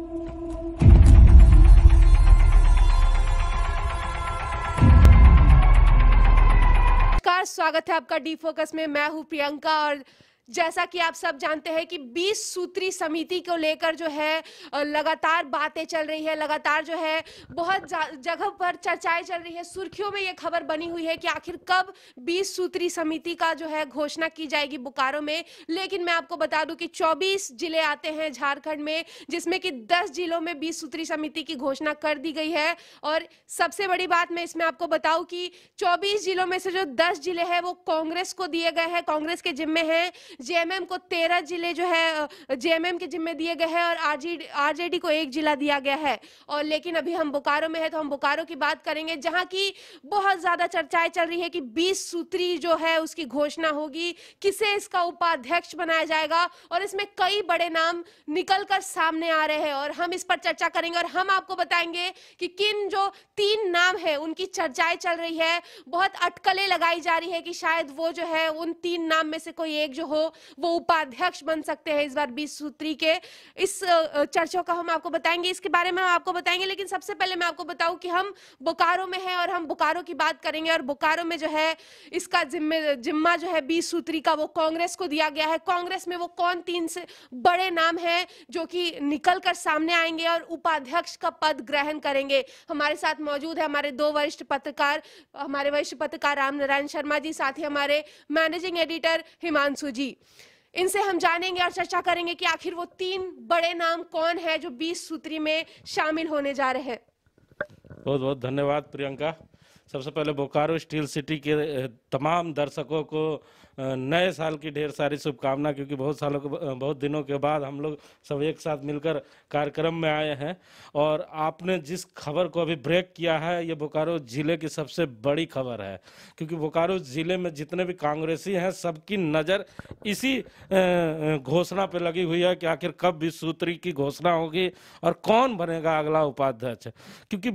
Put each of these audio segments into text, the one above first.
नमस्कार स्वागत है आपका डी फोकस में मैं हूं प्रियंका और जैसा कि आप सब जानते हैं कि 20 सूत्री समिति को लेकर जो है लगातार बातें चल रही है लगातार जो है बहुत जगह पर चर्चाएं चल रही है सुर्खियों में ये खबर बनी हुई है कि आखिर कब 20 सूत्री समिति का जो है घोषणा की जाएगी बोकारो में लेकिन मैं आपको बता दूं कि 24 जिले आते हैं झारखंड में जिसमें कि दस जिलों में बीस सूत्री समिति की घोषणा कर दी गई है और सबसे बड़ी बात मैं इसमें आपको बताऊँ कि चौबीस जिलों में से जो दस जिले हैं वो कांग्रेस को दिए गए हैं कांग्रेस के जिम्मे हैं जेएमएम को तेरह जिले जो है जेएमएम के जिम्मे दिए गए हैं और आरजेडी को एक जिला दिया गया है और लेकिन अभी हम बोकारो में है तो हम बोकारो की बात करेंगे जहां की बहुत ज्यादा चर्चाएं चल रही है कि बीस सूत्री जो है उसकी घोषणा होगी किसे इसका उपाध्यक्ष बनाया जाएगा और इसमें कई बड़े नाम निकल कर सामने आ रहे हैं और हम इस पर चर्चा करेंगे और हम आपको बताएंगे कि किन जो तीन नाम है उनकी चर्चाएं चल रही है बहुत अटकलें लगाई जा रही है कि शायद वो जो है उन तीन नाम में से कोई एक जो हो वो उपाध्यक्ष बन सकते हैं इस बार बीस सूत्री के इस चर्चा का हम आपको बताएंगे इसके बारे में हम आपको बताएंगे लेकिन सबसे पहले मैं आपको बताऊं कि हम बोकारो में हैं और हम बोकारो की बात करेंगे और बोकारो में जो है इसका जिम्मे जिम्मा जो है बीस सूत्री का वो कांग्रेस को दिया गया है कांग्रेस में वो कौन तीन से बड़े नाम है जो कि निकल कर सामने आएंगे और उपाध्यक्ष का पद ग्रहण करेंगे हमारे साथ मौजूद है हमारे दो वरिष्ठ पत्रकार हमारे वरिष्ठ पत्रकार राम नारायण शर्मा जी साथ ही हमारे मैनेजिंग एडिटर हिमांशु जी होगी इनसे हम जानेंगे और चर्चा करेंगे कि आखिर वो तीन बड़े नाम कौन है जो बीस सूत्री में शामिल होने जा रहे हैं बहुत बहुत धन्यवाद प्रियंका सबसे पहले बोकारो स्टील सिटी के तमाम दर्शकों को नए साल की ढेर सारी शुभकामना क्योंकि बहुत सालों के बहुत दिनों के बाद हम लोग सब एक साथ मिलकर कार्यक्रम में आए हैं और आपने जिस खबर को अभी ब्रेक किया है ये बोकारो ज़िले की सबसे बड़ी खबर है क्योंकि बोकारो ज़िले में जितने भी कांग्रेसी हैं सबकी नज़र इसी घोषणा पर लगी हुई है कि आखिर कब विश्व सूत्री की घोषणा होगी और कौन बनेगा अगला उपाध्यक्ष क्योंकि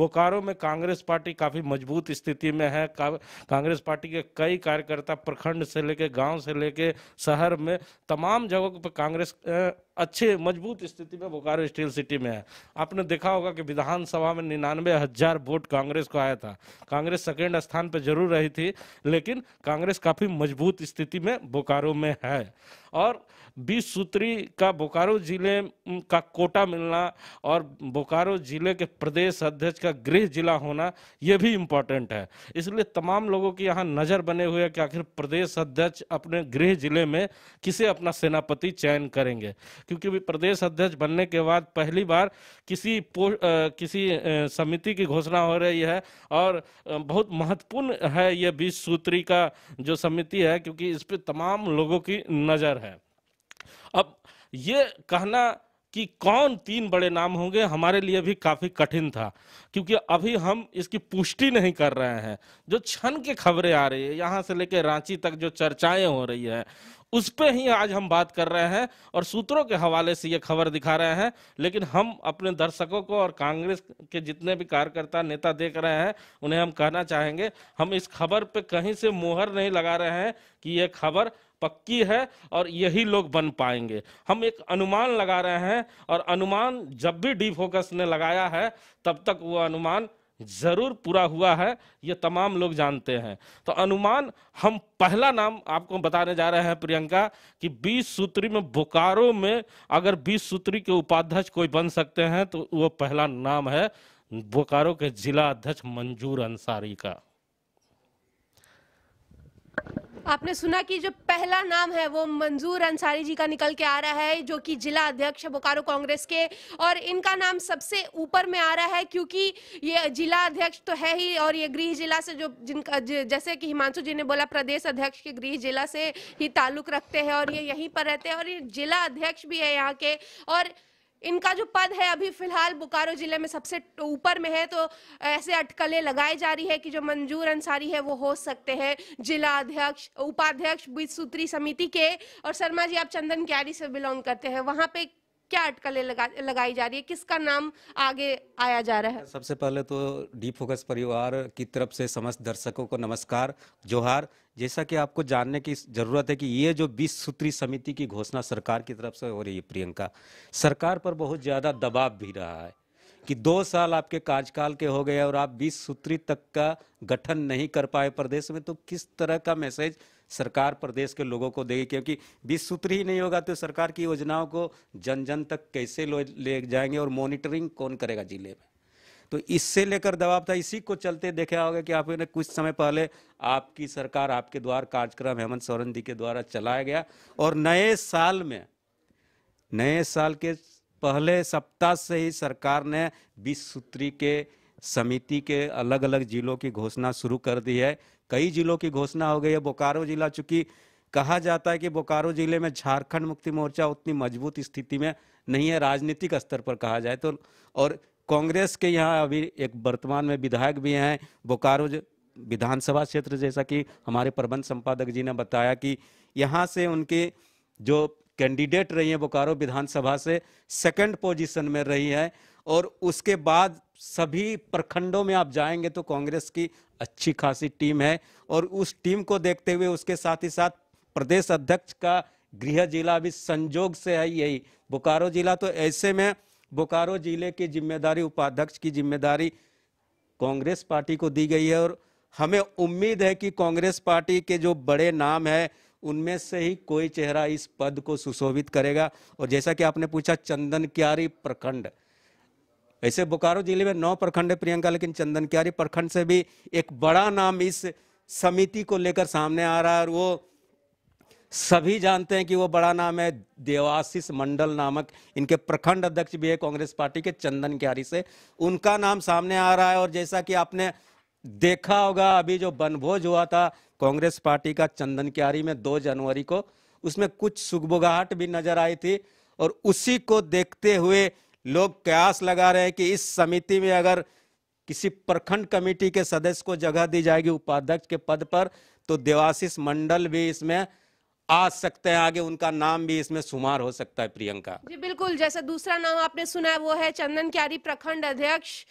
बोकारो में कांग्रेस पार्टी काफ़ी मजबूत स्थिति में है कांग्रेस पार्टी के कई कार्यकर्ता प्रखंड प्रखंड से लेके गांव से लेके शहर में तमाम जगहों पर कांग्रेस अच्छे मजबूत स्थिति में बोकारो स्टील सिटी में है आपने देखा होगा कि विधानसभा में निन्यानवे हजार वोट कांग्रेस को आया था कांग्रेस सेकेंड स्थान पर जरूर रही थी लेकिन कांग्रेस काफी मजबूत स्थिति में बोकारो में है और बीस सूत्री का बोकारो जिले का कोटा मिलना और बोकारो जिले के प्रदेश अध्यक्ष का गृह जिला होना यह भी इम्पोर्टेंट है इसलिए तमाम लोगों की यहाँ नज़र बने हुए हैं कि आखिर प्रदेश अध्यक्ष अपने गृह जिले में किसे अपना सेनापति चयन करेंगे क्योंकि भी प्रदेश अध्यक्ष बनने के बाद पहली बार किसी पो, किसी समिति की घोषणा हो रही है और बहुत महत्वपूर्ण है ये बीस सूत्री का जो समिति है क्योंकि इस पर तमाम लोगों की नज़र है अब ये कहना कि कौन तीन बड़े नाम होंगे हमारे लिए भी काफी कठिन था क्योंकि अभी हम इसकी पुष्टि नहीं कर रहे हैं जो क्षण की खबरें आ रही है यहाँ से लेकर रांची तक जो चर्चाएं हो रही है उस पर ही आज हम बात कर रहे हैं और सूत्रों के हवाले से ये खबर दिखा रहे हैं लेकिन हम अपने दर्शकों को और कांग्रेस के जितने भी कार्यकर्ता नेता देख रहे हैं उन्हें हम कहना चाहेंगे हम इस खबर पे कहीं से मुहर नहीं लगा रहे हैं कि ये खबर पक्की है और यही लोग बन पाएंगे हम एक अनुमान लगा रहे हैं और अनुमान जब भी डी फोकस ने लगाया है तब तक वो अनुमान जरूर पूरा हुआ है ये तमाम लोग जानते हैं तो अनुमान हम पहला नाम आपको बताने जा रहे हैं प्रियंका कि 20 सूत्री में बोकारो में अगर 20 सूत्री के उपाध्यक्ष कोई बन सकते हैं तो वो पहला नाम है बोकारो के जिला अध्यक्ष मंजूर अंसारी का आपने सुना कि जो पहला नाम है वो मंजूर अंसारी जी का निकल के आ रहा है जो कि जिला अध्यक्ष बोकारो कांग्रेस के और इनका नाम सबसे ऊपर में आ रहा है क्योंकि ये जिला अध्यक्ष तो है ही और ये गृह जिला से जो जिनका जैसे कि हिमांशु जी ने बोला प्रदेश अध्यक्ष के गृह जिला से ही ताल्लुक रखते हैं और ये यहीं पर रहते हैं और ये जिला अध्यक्ष भी है यहाँ के और इनका जो पद है अभी फिलहाल बोकारो जिले में सबसे ऊपर में है तो ऐसे अटकलें लगाई जा रही है कि जो मंजूर अंसारी है वो हो सकते हैं जिला अध्यक्ष उपाध्यक्ष बीस सूत्री समिति के और शर्मा जी आप चंदन क्यारी से बिलोंग करते हैं वहाँ पे क्या अटकलें लगा लगाई जा रही है किसका नाम आगे आया जा रहा है सबसे पहले तो डी फोकस परिवार की तरफ से समस्त दर्शकों को नमस्कार जोहार जैसा कि आपको जानने की ज़रूरत है कि ये जो बीस सूत्री समिति की घोषणा सरकार की तरफ से हो रही है प्रियंका सरकार पर बहुत ज़्यादा दबाव भी रहा है कि दो साल आपके कार्यकाल के हो गए और आप बीस सूत्री तक का गठन नहीं कर पाए प्रदेश में तो किस तरह का मैसेज सरकार प्रदेश के लोगों को देगी क्योंकि बीस सूत्र ही नहीं होगा तो सरकार की योजनाओं को जन जन तक कैसे ले जाएंगे और मॉनिटरिंग कौन करेगा जिले में तो इससे लेकर दबाव था इसी को चलते देखा होगा कि आपने कुछ समय पहले आपकी सरकार आपके द्वार कार्यक्रम हेमंत सोरेन जी के द्वारा चलाया गया और नए साल में नए साल के पहले सप्ताह से ही सरकार ने बीस सूत्री के समिति के अलग अलग जिलों की घोषणा शुरू कर दी है कई जिलों की घोषणा हो गई है बोकारो जिला चूंकि कहा जाता है कि बोकारो जिले में झारखंड मुक्ति मोर्चा उतनी मजबूत स्थिति में नहीं है राजनीतिक स्तर पर कहा जाए तो और कांग्रेस के यहाँ अभी एक वर्तमान में विधायक भी हैं बोकारो विधानसभा क्षेत्र जैसा कि हमारे प्रबंध संपादक जी ने बताया कि यहाँ से उनके जो कैंडिडेट रही हैं बोकारो विधानसभा से सेकंड पोजीशन में रही है और उसके बाद सभी प्रखंडों में आप जाएंगे तो कांग्रेस की अच्छी खासी टीम है और उस टीम को देखते हुए उसके साथ ही साथ प्रदेश अध्यक्ष का गृह जिला भी संजोग से है यही बोकारो जिला तो ऐसे में बोकारो जिले की जिम्मेदारी उपाध्यक्ष की जिम्मेदारी कांग्रेस पार्टी को दी गई है और हमें उम्मीद है कि कांग्रेस पार्टी के जो बड़े नाम है उनमें से ही कोई चेहरा इस पद को सुशोभित करेगा और जैसा कि आपने पूछा चंदन क्यारी प्रखंड ऐसे बोकारो जिले में नौ प्रखंड है प्रियंका लेकिन चंदन क्यारी प्रखंड से भी एक बड़ा नाम इस समिति को लेकर सामने आ रहा है और वो सभी जानते हैं कि वो बड़ा नाम है देवाशीष मंडल नामक इनके प्रखंड अध्यक्ष भी है कांग्रेस पार्टी के चंदन क्यारी से उनका नाम सामने आ रहा है और जैसा कि आपने देखा होगा अभी जो बनभोज हुआ था कांग्रेस पार्टी का चंदन क्यारी में दो जनवरी को उसमें कुछ सुगबुगाहट भी नजर आई थी और उसी को देखते हुए लोग कयास लगा रहे हैं कि इस समिति में अगर किसी प्रखंड कमेटी के सदस्य को जगह दी जाएगी उपाध्यक्ष के पद पर तो देवाशीष मंडल भी इसमें आ सकते हैं आगे उनका नाम भी इसमें शुमार हो सकता है प्रियंका जी बिल्कुल जैसा दूसरा नाम आपने सुना है वो है चंदन क्यारी प्रखंड अध्यक्ष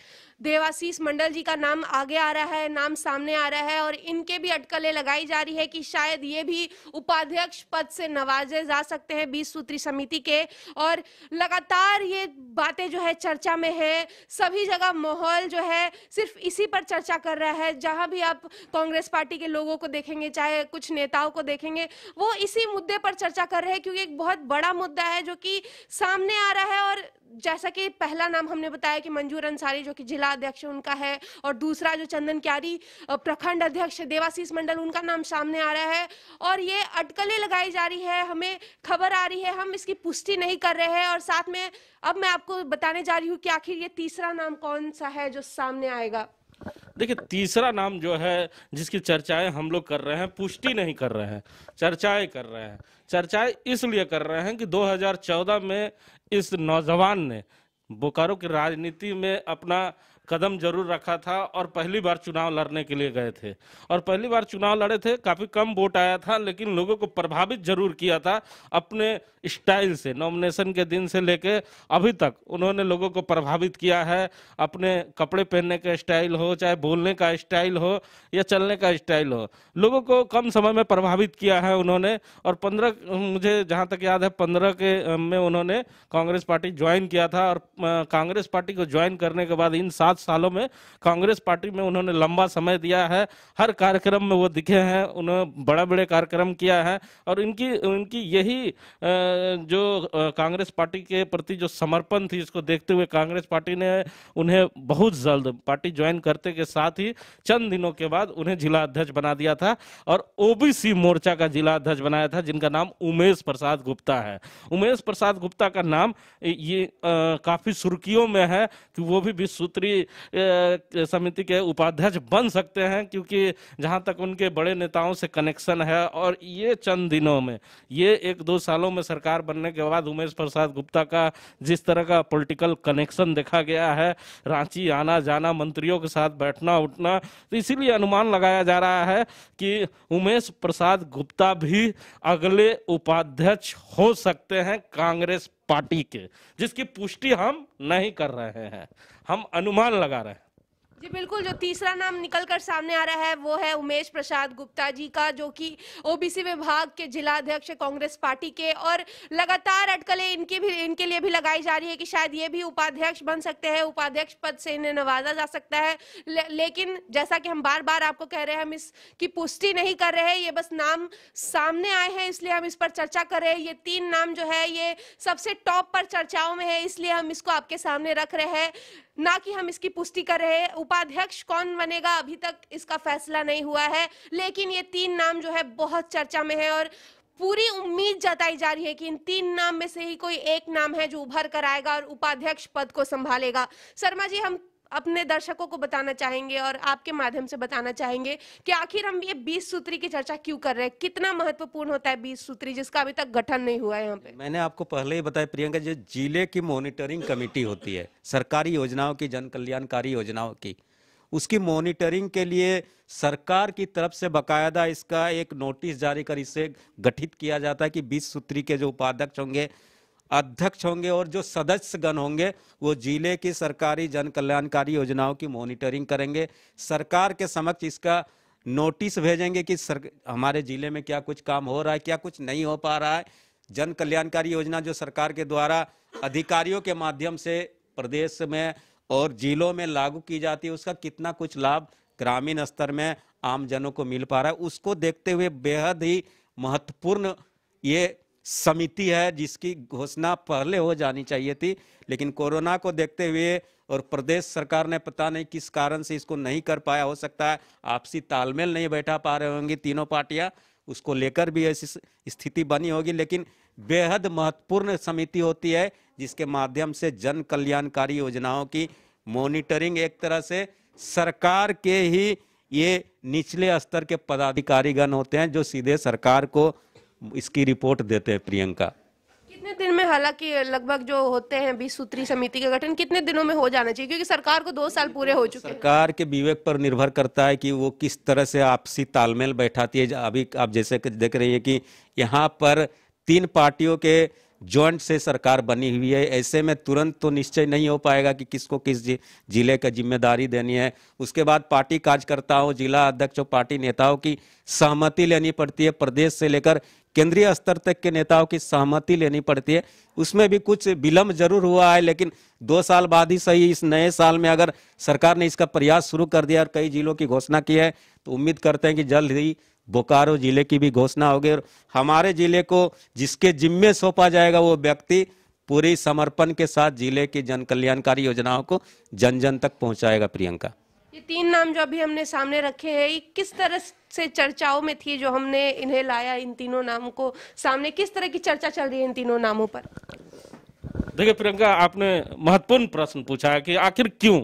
देवाशीष मंडल जी का नाम आगे आ रहा है नाम सामने आ रहा है और इनके भी अटकलें लगाई जा रही है कि शायद ये भी उपाध्यक्ष पद से नवाजे जा सकते हैं बीस सूत्री समिति के और लगातार ये बातें जो है चर्चा में है सभी जगह माहौल जो है सिर्फ इसी पर चर्चा कर रहा है जहां भी आप कांग्रेस पार्टी के लोगों को देखेंगे चाहे कुछ नेताओं को देखेंगे वो इसी मुद्दे पर चर्चा कर रहे हैं क्योंकि एक बहुत बड़ा मुद्दा है जो कि सामने आ रहा है और जैसा कि पहला नाम हमने बताया कि मंजूर अंसारी जो कि जिला अध्यक्ष उनका है और दूसरा जो चंदन क्यारी प्रखंड अध्यक्ष देवाशीष मंडल उनका नाम सामने आ रहा है और ये अटकलें लगाई जा रही है हमें खबर आ रही है हम इसकी पुष्टि नहीं कर रहे हैं और साथ में अब मैं आपको बताने जा रही हूँ कि आखिर ये तीसरा नाम कौन सा है जो सामने आएगा देखिए तीसरा नाम जो है जिसकी चर्चाएं हम लोग कर रहे हैं पुष्टि नहीं कर रहे हैं चर्चाएं कर रहे हैं चर्चाएं इसलिए कर रहे हैं कि 2014 में इस नौजवान ने बोकारो की राजनीति में अपना कदम जरूर रखा था और पहली बार चुनाव लड़ने के लिए गए थे और पहली बार चुनाव लड़े थे काफ़ी कम वोट आया था लेकिन लोगों को प्रभावित जरूर किया था अपने स्टाइल से नॉमिनेशन के दिन से लेके अभी तक उन्होंने लोगों को प्रभावित किया है अपने कपड़े पहनने का स्टाइल हो चाहे बोलने का स्टाइल हो या चलने का स्टाइल हो लोगों को कम समय में प्रभावित किया है उन्होंने और पंद्रह मुझे जहाँ तक याद है पंद्रह के में उन्होंने कांग्रेस पार्टी ज्वाइन किया था और कांग्रेस पार्टी को ज्वाइन करने के बाद इन सात सात सालों में कांग्रेस पार्टी में उन्होंने लंबा समय दिया है हर कार्यक्रम में वो दिखे हैं उन्होंने बड़ा बड़े कार्यक्रम किया है और इनकी इनकी यही जो कांग्रेस पार्टी के प्रति जो समर्पण थी इसको देखते हुए कांग्रेस पार्टी ने उन्हें बहुत जल्द पार्टी ज्वाइन करते के साथ ही चंद दिनों के बाद उन्हें जिला अध्यक्ष बना दिया था और ओबीसी मोर्चा का जिला अध्यक्ष बनाया था जिनका नाम उमेश प्रसाद गुप्ता है उमेश प्रसाद गुप्ता का नाम ये काफ़ी सुर्खियों में है कि वो भी बीस सूत्री समिति के उपाध्यक्ष बन सकते हैं क्योंकि जहां तक उनके बड़े नेताओं से कनेक्शन है और ये चंद दिनों में ये एक दो सालों में सरकार बनने के बाद उमेश प्रसाद गुप्ता का जिस तरह का पॉलिटिकल कनेक्शन देखा गया है रांची आना जाना मंत्रियों के साथ बैठना उठना तो इसीलिए अनुमान लगाया जा रहा है कि उमेश प्रसाद गुप्ता भी अगले उपाध्यक्ष हो सकते हैं कांग्रेस पार्टी के जिसकी पुष्टि हम नहीं कर रहे हैं हम अनुमान लगा रहे हैं जी बिल्कुल जो तीसरा नाम निकल कर सामने आ रहा है वो है उमेश प्रसाद गुप्ता जी का जो कि ओबीसी विभाग के जिला अध्यक्ष कांग्रेस पार्टी के और लगातार अटकलें इनके भी इनके लिए भी लगाई जा रही है कि शायद ये भी उपाध्यक्ष बन सकते हैं उपाध्यक्ष पद से इन्हें नवाजा जा सकता है ले, लेकिन जैसा कि हम बार बार आपको कह रहे हैं हम इसकी पुष्टि नहीं कर रहे हैं ये बस नाम सामने आए हैं इसलिए हम इस पर चर्चा कर रहे हैं ये तीन नाम जो है ये सबसे टॉप पर चर्चाओं में है इसलिए हम इसको आपके सामने रख रहे हैं ना कि हम इसकी पुष्टि कर रहे हैं उपाध्यक्ष कौन बनेगा अभी तक इसका फैसला नहीं हुआ है लेकिन ये तीन नाम जो है बहुत चर्चा में है और पूरी उम्मीद जताई जा रही है कि इन तीन नाम में से ही कोई एक नाम है जो उभर कर आएगा और उपाध्यक्ष पद को संभालेगा शर्मा जी हम अपने दर्शकों को बताना चाहेंगे और आपके माध्यम से बताना चाहेंगे कि आखिर हम ये बीस सूत्री की चर्चा क्यों कर रहे हैं कितना महत्वपूर्ण होता है बीस सूत्री जिसका अभी तक गठन नहीं हुआ है यहाँ पे मैंने आपको पहले ही बताया प्रियंका जो जिले की मॉनिटरिंग कमेटी होती है सरकारी योजनाओं की जन कल्याणकारी योजनाओं की उसकी मॉनिटरिंग के लिए सरकार की तरफ से बकायदा इसका एक नोटिस जारी कर इसे गठित किया जाता है कि बीस सूत्री के जो उपाध्यक्ष होंगे अध्यक्ष होंगे और जो सदस्यगण होंगे वो जिले की सरकारी जन कल्याणकारी योजनाओं की मॉनिटरिंग करेंगे सरकार के समक्ष इसका नोटिस भेजेंगे कि सर हमारे ज़िले में क्या कुछ काम हो रहा है क्या कुछ नहीं हो पा रहा है जन कल्याणकारी योजना जो सरकार के द्वारा अधिकारियों के माध्यम से प्रदेश में और जिलों में लागू की जाती है उसका कितना कुछ लाभ ग्रामीण स्तर में आमजनों को मिल पा रहा है उसको देखते हुए बेहद ही महत्वपूर्ण ये समिति है जिसकी घोषणा पहले हो जानी चाहिए थी लेकिन कोरोना को देखते हुए और प्रदेश सरकार ने पता नहीं किस कारण से इसको नहीं कर पाया हो सकता है आपसी तालमेल नहीं बैठा पा रहे होंगी तीनों पार्टियां उसको लेकर भी ऐसी स्थिति बनी होगी लेकिन बेहद महत्वपूर्ण समिति होती है जिसके माध्यम से जन कल्याणकारी योजनाओं की मॉनिटरिंग एक तरह से सरकार के ही ये निचले स्तर के पदाधिकारीगण होते हैं जो सीधे सरकार को इसकी रिपोर्ट देते हैं प्रियंका कितने दिन में हालांकि लगभग जो होते हैं बीस सूत्री समिति का गठन कितने दिनों में हो जाना चाहिए क्योंकि सरकार को दो साल पूरे हो चुके हैं सरकार के विवेक पर निर्भर करता है कि वो किस तरह से आपसी तालमेल बैठाती है अभी आप जैसे देख रही है कि यहाँ पर तीन पार्टियों के ज्वाइंट से सरकार बनी हुई है ऐसे में तुरंत तो निश्चय नहीं हो पाएगा कि किसको किस जिले का जिम्मेदारी देनी है उसके बाद पार्टी कार्यकर्ताओं जिला अध्यक्ष पार्टी नेताओं की सहमति लेनी पड़ती है प्रदेश से लेकर केंद्रीय स्तर तक के नेताओं की सहमति लेनी पड़ती है उसमें भी कुछ विलम्ब जरूर हुआ है लेकिन दो साल बाद ही सही इस नए साल में अगर सरकार ने इसका प्रयास शुरू कर दिया और कई जिलों की घोषणा की है तो उम्मीद करते हैं कि जल्द ही बोकारो जिले की भी घोषणा होगी और हमारे जिले को जिसके जिम्मे सौंपा जाएगा वो व्यक्ति पूरी समर्पण के साथ जिले की जन कल्याणकारी योजनाओं को जन जन तक पहुंचाएगा प्रियंका ये तीन नाम जो अभी हमने सामने रखे हैं ये किस तरह से चर्चाओं में थी जो हमने इन्हें लाया इन तीनों नामों को सामने किस तरह की चर्चा चल रही है इन तीनों नामों पर देखिए प्रियंका आपने महत्वपूर्ण प्रश्न पूछा है कि आखिर क्यों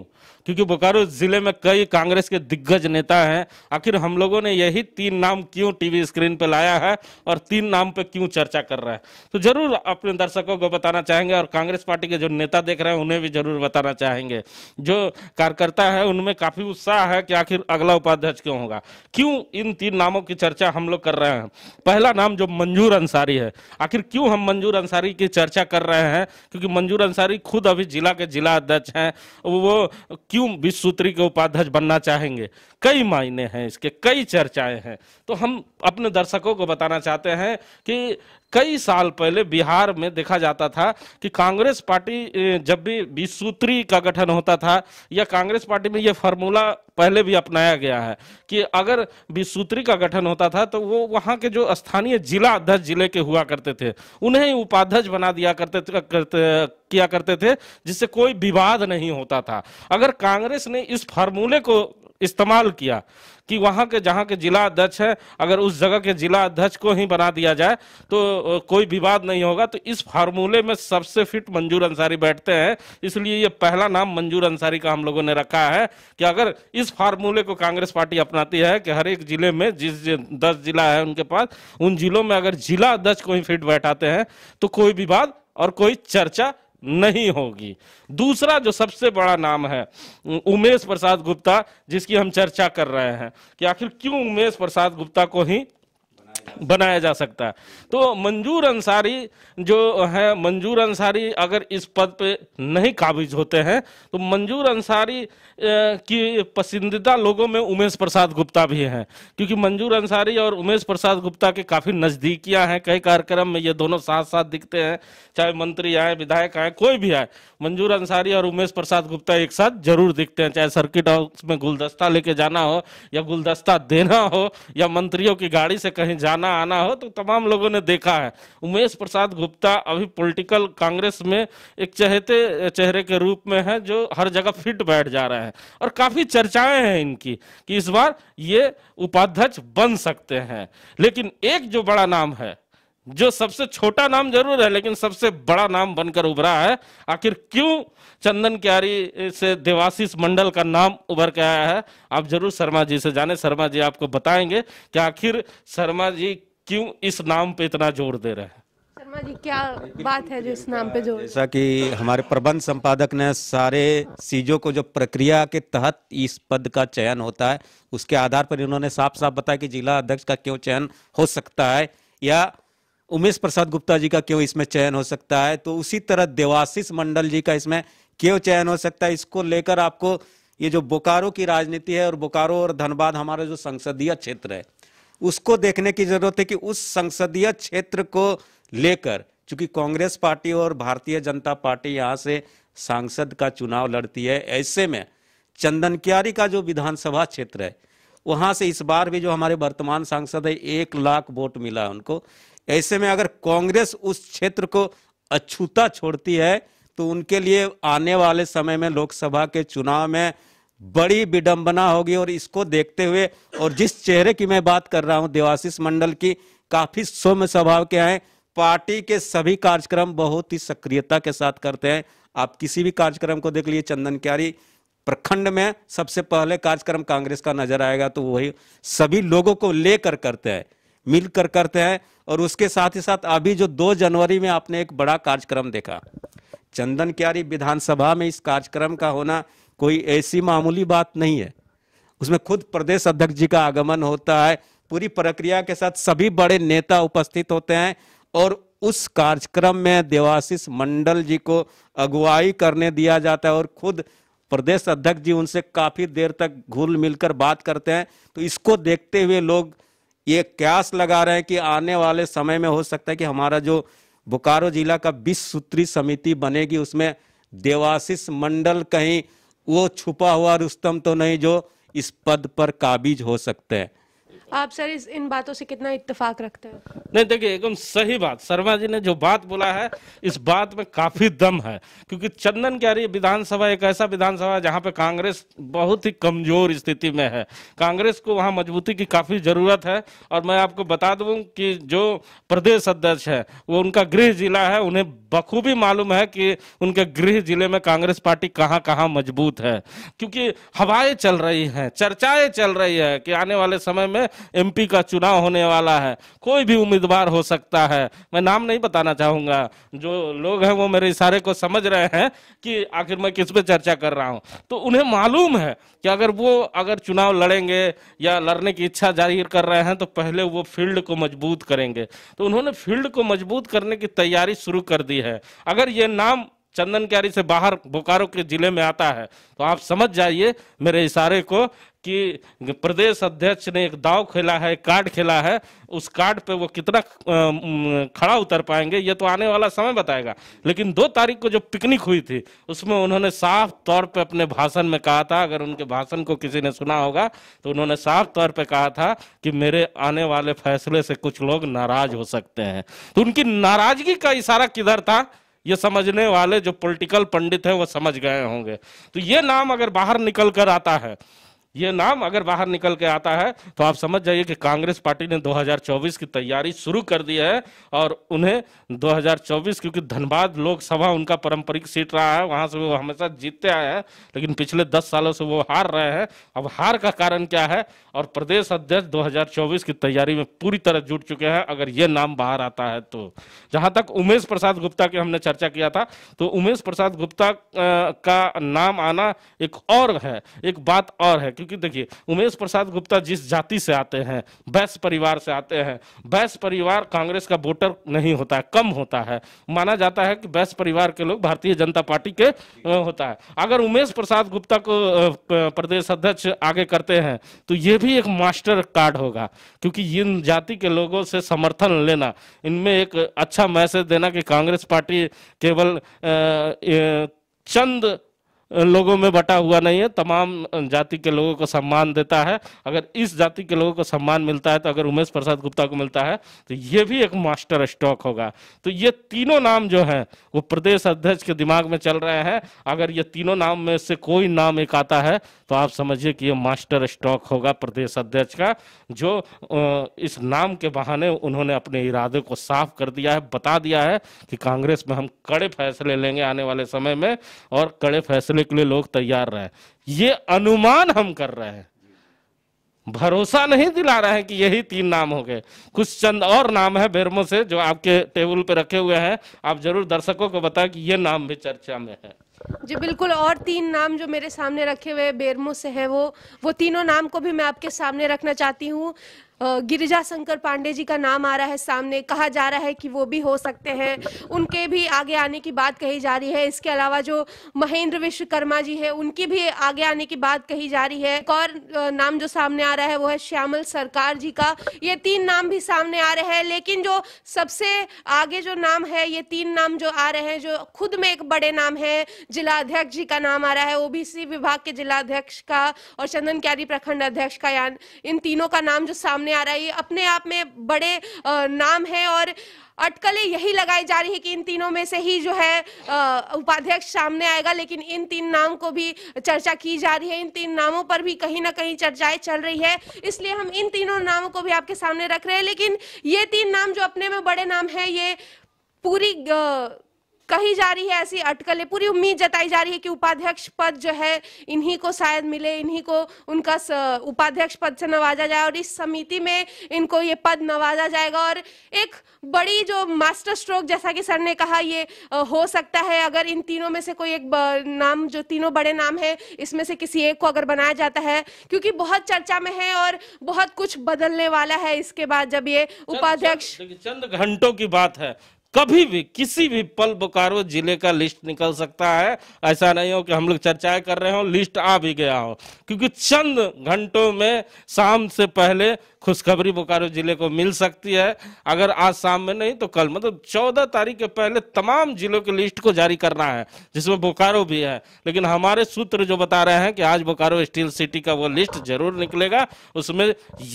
क्योंकि बोकारो जिले में कई कांग्रेस के दिग्गज नेता हैं आखिर हम लोगों ने यही तीन नाम क्यों टीवी स्क्रीन पर लाया है और तीन नाम पर क्यों चर्चा कर रहा है तो जरूर अपने दर्शकों को बताना चाहेंगे और कांग्रेस पार्टी के जो नेता देख रहे हैं उन्हें भी जरूर बताना चाहेंगे जो कार्यकर्ता है उनमें काफी उत्साह है कि आखिर अगला उपाध्यक्ष क्यों होगा क्यों इन तीन नामों की चर्चा हम लोग कर रहे हैं पहला नाम जो मंजूर अंसारी है आखिर क्यों हम मंजूर अंसारी की चर्चा कर रहे हैं क्योंकि मंजूर अंसारी खुद अभी जिला के जिला अध्यक्ष हैं वो क्यों विश्व सूत्री के उपाध्यक्ष बनना चाहेंगे कई मायने हैं इसके कई चर्चाएं हैं तो हम अपने दर्शकों को बताना चाहते हैं कि कई साल पहले बिहार में देखा जाता था कि कांग्रेस पार्टी जब भी बीस सूत्री का गठन होता था या कांग्रेस पार्टी में यह फार्मूला पहले भी अपनाया गया है कि अगर बीसूत्री का गठन होता था तो वो वहाँ के जो स्थानीय जिला अध्यक्ष जिले के हुआ करते थे उन्हें ही उपाध्यक्ष बना दिया करते थे करते किया करते थे जिससे कोई विवाद नहीं होता था अगर कांग्रेस ने इस फार्मूले को इस्तेमाल किया कि वहां के जहाँ के जिला अध्यक्ष है अगर उस जगह के जिला अध्यक्ष को ही बना दिया जाए तो कोई विवाद नहीं होगा तो इस फार्मूले में सबसे फिट मंजूर अंसारी बैठते हैं इसलिए ये पहला नाम मंजूर अंसारी का हम लोगों ने रखा है कि अगर इस फार्मूले को कांग्रेस पार्टी अपनाती है कि हर एक जिले में जिस दस जिला है उनके पास उन जिलों में अगर जिला अध्यक्ष को ही फिट बैठाते हैं तो कोई विवाद और कोई चर्चा नहीं होगी दूसरा जो सबसे बड़ा नाम है उमेश प्रसाद गुप्ता जिसकी हम चर्चा कर रहे हैं कि आखिर क्यों उमेश प्रसाद गुप्ता को ही बनाया जा सकता है तो मंजूर अंसारी जो है मंजूर अंसारी अगर इस पद पे नहीं काबिज होते हैं तो मंजूर अंसारी की पसंदीदा लोगों में उमेश प्रसाद गुप्ता भी हैं क्योंकि मंजूर अंसारी और उमेश प्रसाद गुप्ता के काफ़ी नज़दीकियाँ हैं कई कार्यक्रम में ये दोनों साथ साथ दिखते हैं चाहे मंत्री आए विधायक आए कोई भी आए मंजूर अंसारी और उमेश प्रसाद गुप्ता एक साथ जरूर दिखते हैं चाहे सर्किट हाउस में गुलदस्ता लेके जाना हो या गुलदस्ता देना हो या मंत्रियों की गाड़ी से कहीं जा जाना आना हो तो तमाम लोगों ने देखा है उमेश प्रसाद गुप्ता अभी पॉलिटिकल कांग्रेस में एक चहेते चेहरे के रूप में है जो हर जगह फिट बैठ जा रहे हैं और काफ़ी चर्चाएं हैं इनकी कि इस बार ये उपाध्यक्ष बन सकते हैं लेकिन एक जो बड़ा नाम है जो सबसे छोटा नाम जरूर है लेकिन सबसे बड़ा नाम बनकर उभरा है आखिर क्यों चंदन क्यारी से देवाशीष मंडल का नाम उभर के आया है आप जरूर शर्मा जी से जाने शर्मा जी आपको बताएंगे कि आखिर शर्मा जी क्यों इस नाम पे इतना जोर दे रहे हैं शर्मा जी क्या बात है जो इस नाम पे जोर जैसा कि हमारे प्रबंध संपादक ने सारे चीजों को जो प्रक्रिया के तहत इस पद का चयन होता है उसके आधार पर इन्होंने साफ साफ बताया कि जिला अध्यक्ष का क्यों चयन हो सकता है या उमेश प्रसाद गुप्ता जी का क्यों इसमें चयन हो सकता है तो उसी तरह देवाशीष मंडल जी का इसमें क्यों चयन हो सकता है इसको लेकर आपको ये जो बोकारो की राजनीति है और बोकारो और धनबाद हमारा जो संसदीय क्षेत्र है उसको देखने की जरूरत है कि उस संसदीय क्षेत्र को लेकर चूंकि कांग्रेस पार्टी और भारतीय जनता पार्टी यहाँ से सांसद का चुनाव लड़ती है ऐसे में चंदन क्यारी का जो विधानसभा क्षेत्र है वहां से इस बार भी जो हमारे वर्तमान सांसद है एक लाख वोट मिला उनको ऐसे में अगर कांग्रेस उस क्षेत्र को अछूता छोड़ती है तो उनके लिए आने वाले समय में लोकसभा के चुनाव में बड़ी विडंबना होगी और इसको देखते हुए और जिस चेहरे की मैं बात कर रहा हूं देवाशीष मंडल की काफी सौम्य स्वभाव के हैं पार्टी के सभी कार्यक्रम बहुत ही सक्रियता के साथ करते हैं आप किसी भी कार्यक्रम को देख लीजिए चंदन क्यारी प्रखंड में सबसे पहले कार्यक्रम कांग्रेस का नजर आएगा तो वही सभी लोगों को लेकर करते हैं मिलकर करते हैं और उसके साथ ही साथ अभी जो 2 जनवरी में आपने एक बड़ा कार्यक्रम देखा चंदन क्यारी विधानसभा में इस कार्यक्रम का होना कोई ऐसी मामूली बात नहीं है उसमें खुद प्रदेश अध्यक्ष जी का आगमन होता है पूरी प्रक्रिया के साथ सभी बड़े नेता उपस्थित होते हैं और उस कार्यक्रम में देवाशीष मंडल जी को अगुवाई करने दिया जाता है और खुद प्रदेश अध्यक्ष जी उनसे काफी देर तक घुल मिलकर बात करते हैं तो इसको देखते हुए लोग ये क्यास लगा रहे हैं कि आने वाले समय में हो सकता है कि हमारा जो बोकारो जिला का बीस सूत्री समिति बनेगी उसमें देवाशीष मंडल कहीं वो छुपा हुआ रुस्तम तो नहीं जो इस पद पर काबिज हो सकते हैं आप सर इस इन बातों से कितना इत्तेफाक रखते हैं नहीं देखिए एकदम सही बात शर्मा जी ने जो बात बोला है इस बात में काफी दम है क्योंकि चंदन क्यारी विधानसभा एक ऐसा विधानसभा जहाँ पे कांग्रेस बहुत ही कमजोर स्थिति में है कांग्रेस को वहाँ मजबूती की काफी जरूरत है और मैं आपको बता दू कि जो प्रदेश अध्यक्ष है वो उनका गृह जिला है उन्हें बखूबी मालूम है कि उनके गृह जिले में कांग्रेस पार्टी कहाँ कहाँ मजबूत है क्योंकि हवाएं चल रही हैं चर्चाएं चल रही है कि आने वाले समय में एमपी का चुनाव होने वाला है कोई भी उम्मीदवार हो सकता है मैं नाम नहीं बताना चाहूँगा जो लोग हैं वो मेरे इशारे को समझ रहे हैं कि आखिर मैं किस पे चर्चा कर रहा हूँ तो उन्हें मालूम है कि अगर वो अगर चुनाव लड़ेंगे या लड़ने की इच्छा जाहिर कर रहे हैं तो पहले वो फील्ड को मजबूत करेंगे तो उन्होंने फील्ड को मजबूत करने की तैयारी शुरू कर दी है अगर ये नाम चंदन क्यारी से बाहर बोकारो के जिले में आता है तो आप समझ जाइए मेरे इशारे को कि प्रदेश अध्यक्ष ने एक दाव खेला है कार्ड खेला है उस कार्ड पे वो कितना खड़ा उतर पाएंगे ये तो आने वाला समय बताएगा लेकिन दो तारीख को जो पिकनिक हुई थी उसमें उन्होंने साफ तौर पे अपने भाषण में कहा था अगर उनके भाषण को किसी ने सुना होगा तो उन्होंने साफ तौर पे कहा था कि मेरे आने वाले फैसले से कुछ लोग नाराज हो सकते हैं तो उनकी नाराजगी का इशारा किधर था ये समझने वाले जो पॉलिटिकल पंडित हैं वो समझ गए होंगे तो ये नाम अगर बाहर निकल कर आता है ये नाम अगर बाहर निकल के आता है तो आप समझ जाइए कि कांग्रेस पार्टी ने 2024 की तैयारी शुरू कर दी है और उन्हें 2024 क्योंकि धनबाद लोकसभा उनका पारंपरिक सीट रहा है वहां से वो हमेशा जीतते आए हैं लेकिन पिछले 10 सालों से वो हार रहे हैं अब हार का कारण क्या है और प्रदेश अध्यक्ष 2024 की तैयारी में पूरी तरह जुट चुके हैं अगर ये नाम बाहर आता है तो जहां तक उमेश प्रसाद गुप्ता की हमने चर्चा किया था तो उमेश प्रसाद गुप्ता का नाम आना एक और है एक बात और है क्योंकि देखिए उमेश प्रसाद गुप्ता जिस जाति से आते हैं बैस परिवार से आते हैं बैस परिवार कांग्रेस का वोटर नहीं होता है कम होता है माना जाता है कि बैस परिवार के लोग भारतीय जनता पार्टी के होता है अगर उमेश प्रसाद गुप्ता को प्रदेश अध्यक्ष आगे करते हैं तो ये भी एक मास्टर कार्ड होगा क्योंकि इन जाति के लोगों से समर्थन लेना इनमें एक अच्छा मैसेज देना कि कांग्रेस पार्टी केवल चंद लोगों में बटा हुआ नहीं है तमाम जाति के लोगों को सम्मान देता है अगर इस जाति के लोगों को सम्मान मिलता है तो अगर उमेश प्रसाद गुप्ता को मिलता है तो ये भी एक मास्टर स्टॉक होगा तो ये तीनों नाम जो हैं वो प्रदेश अध्यक्ष के दिमाग में चल रहे हैं अगर ये तीनों नाम में से कोई नाम एक आता है तो आप समझिए कि ये मास्टर स्टॉक होगा प्रदेश अध्यक्ष का जो इस नाम के बहाने उन्होंने अपने इरादे को साफ कर दिया है बता दिया है कि कांग्रेस में हम कड़े फैसले लेंगे आने वाले समय में और कड़े फैसले होने के लिए लोग तैयार रहे ये अनुमान हम कर रहे हैं भरोसा नहीं दिला रहे हैं कि यही तीन नाम हो गए कुछ चंद और नाम है बेरमो से जो आपके टेबल पे रखे हुए हैं आप जरूर दर्शकों को बताएं कि ये नाम भी चर्चा में है जी बिल्कुल और तीन नाम जो मेरे सामने रखे हुए बेरमो से है वो वो तीनों नाम को भी मैं आपके सामने रखना चाहती हूँ गिरिजा शंकर पांडे जी का नाम आ रहा है सामने कहा जा रहा है कि वो भी हो सकते हैं उनके भी आगे आने की बात कही जा रही है इसके अलावा जो महेंद्र विश्वकर्मा जी है उनकी भी आगे आने की बात कही जा रही है एक और नाम जो सामने आ रहा है वो है श्यामल सरकार जी का ये तीन नाम भी सामने आ रहे हैं लेकिन जो सबसे आगे जो नाम है ये तीन नाम जो आ रहे हैं जो खुद में एक बड़े नाम है जिला अध्यक्ष जी का नाम आ रहा है ओबीसी विभाग के जिलाध्यक्ष का और चंदन क्यारी प्रखंड अध्यक्ष का यान इन तीनों का नाम जो सामने सामने आ रहा है ये अपने आप में बड़े नाम है और अटकलें यही लगाई जा रही है कि इन तीनों में से ही जो है उपाध्यक्ष सामने आएगा लेकिन इन तीन नाम को भी चर्चा की जा रही है इन तीन नामों पर भी कहीं ना कहीं चर्चाएं चल रही है इसलिए हम इन तीनों नामों को भी आपके सामने रख रहे हैं लेकिन ये तीन नाम जो अपने में बड़े नाम है ये पूरी कही जा रही है ऐसी अटकलें पूरी उम्मीद जताई जा रही है कि उपाध्यक्ष पद जो है इन्हीं को शायद मिले इन्हीं को उनका उपाध्यक्ष पद से नवाजा जाए और इस समिति में इनको ये पद नवाजा जाएगा और एक बड़ी जो मास्टर स्ट्रोक जैसा कि सर ने कहा ये हो सकता है अगर इन तीनों में से कोई एक नाम जो तीनों बड़े नाम है इसमें से किसी एक को अगर बनाया जाता है क्योंकि बहुत चर्चा में है और बहुत कुछ बदलने वाला है इसके बाद जब ये उपाध्यक्ष चंद घंटों की बात है कभी भी किसी भी पल बोकारो जिले का लिस्ट निकल सकता है ऐसा नहीं हो कि हम लोग चर्चाएं कर रहे हो लिस्ट आ भी गया हो क्योंकि चंद घंटों में शाम से पहले खुशखबरी बोकारो जिले को मिल सकती है अगर आज शाम में नहीं तो कल मतलब चौदह तारीख के पहले तमाम जिलों की लिस्ट को जारी करना है जिसमें बोकारो भी है लेकिन हमारे सूत्र जो बता रहे हैं कि आज बोकारो स्टील सिटी का वो लिस्ट जरूर निकलेगा उसमें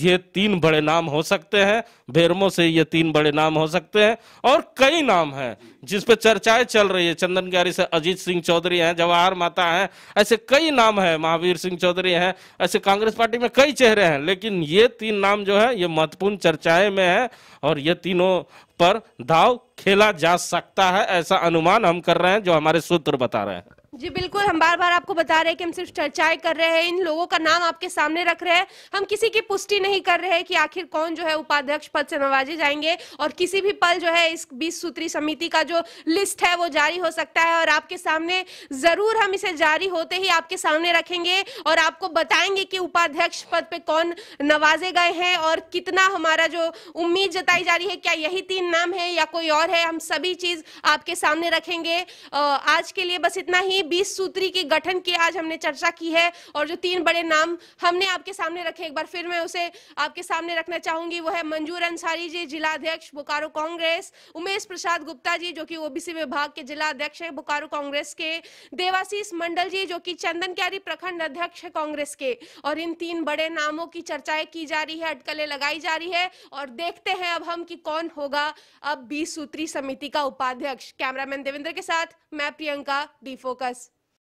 ये तीन बड़े नाम हो सकते हैं बेरमो से ये तीन बड़े नाम हो सकते हैं और कई नाम हैं जिस पर चर्चाएं चल रही है चंदन ग्यारी से अजीत सिंह चौधरी हैं जवाहर माता हैं ऐसे कई नाम हैं महावीर सिंह चौधरी हैं ऐसे कांग्रेस पार्टी में कई चेहरे हैं लेकिन ये तीन नाम नाम जो है ये महत्वपूर्ण चर्चाएं में है और ये तीनों पर दाव खेला जा सकता है ऐसा अनुमान हम कर रहे हैं जो हमारे सूत्र बता रहे हैं जी बिल्कुल हम बार बार आपको बता रहे हैं कि हम सिर्फ चर्चाएं कर रहे हैं इन लोगों का नाम आपके सामने रख रहे हैं हम किसी की पुष्टि नहीं कर रहे हैं कि आखिर कौन जो है उपाध्यक्ष पद से नवाजे जाएंगे और किसी भी पल जो है इस बीस सूत्री समिति का जो लिस्ट है वो जारी हो सकता है और आपके सामने जरूर हम इसे जारी होते ही आपके सामने रखेंगे और आपको बताएंगे कि उपाध्यक्ष पद पे कौन नवाजे गए हैं और कितना हमारा जो उम्मीद जताई जा रही है क्या यही तीन नाम है या कोई और है हम सभी चीज आपके सामने रखेंगे आज के लिए बस इतना ही नई बीस सूत्री के गठन की आज हमने चर्चा की है और जो तीन बड़े नाम हमने आपके सामने रखे एक बार फिर मैं उसे आपके सामने रखना चाहूंगी वो है मंजूर अंसारी जी जिला अध्यक्ष बोकारो कांग्रेस उमेश प्रसाद गुप्ता जी जो कि ओबीसी विभाग के जिला अध्यक्ष है बोकारो कांग्रेस के देवाशीष मंडल जी जो की चंदन क्यारी प्रखंड अध्यक्ष है कांग्रेस के और इन तीन बड़े नामों की चर्चाएं की जा रही है अटकलें लगाई जा रही है और देखते हैं अब हम कि कौन होगा अब बीस सूत्री समिति का उपाध्यक्ष कैमरामैन देवेंद्र के साथ मैं प्रियंका डी फोकस